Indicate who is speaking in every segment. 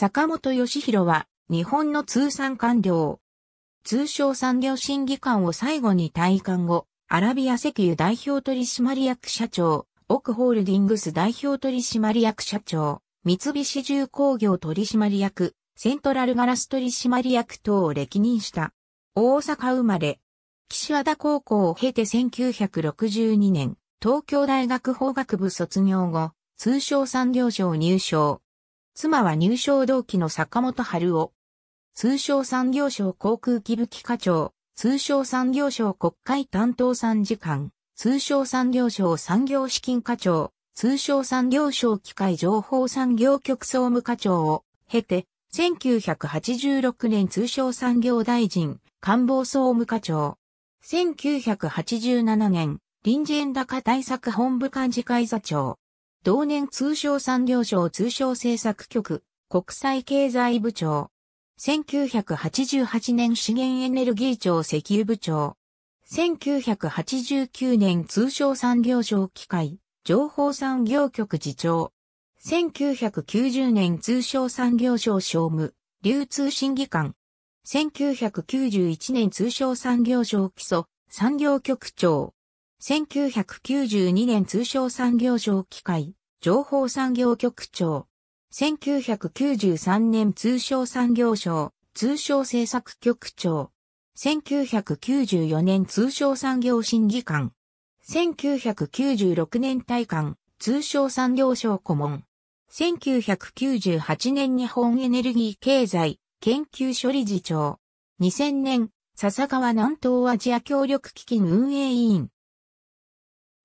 Speaker 1: 坂本義弘は、日本の通産官僚。通商産業審議官を最後に退官後、アラビア石油代表取締役社長、奥ホールディングス代表取締役社長、三菱重工業取締役、セントラルガラス取締役等を歴任した。大阪生まれ。岸和田高校を経て1962年、東京大学法学部卒業後、通商産業省入省、妻は入省同期の坂本春夫。通商産業省航空機武器課長、通商産業省国会担当参事官、通商産業省産業資金課長、通商産業省機械情報産業局総務課長を経て、1986年通商産業大臣、官房総務課長。1987年、臨時円高対策本部幹事会座長。同年通商産業省通商政策局、国際経済部長。1988年資源エネルギー庁石油部長。1989年通商産業省機械、情報産業局次長。1990年通商産業省商務、流通審議官。1991年通商産業省基礎、産業局長。1992年通商産業省機械、情報産業局長。1993年通商産業省、通商政策局長。1994年通商産業審議官。1996年大官、通商産業省顧問。1998年日本エネルギー経済研究処理事長。2000年、笹川南東アジア協力基金運営委員。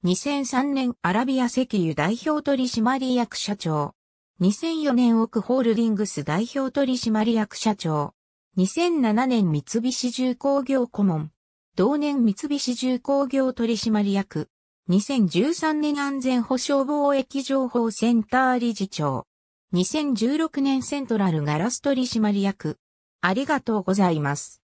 Speaker 1: 2003年アラビア石油代表取締役社長。2004年オクホールディングス代表取締役社長。2007年三菱重工業顧問。同年三菱重工業取締役。2013年安全保障貿易情報センター理事長。2016年セントラルガラス取締役。ありがとうございます。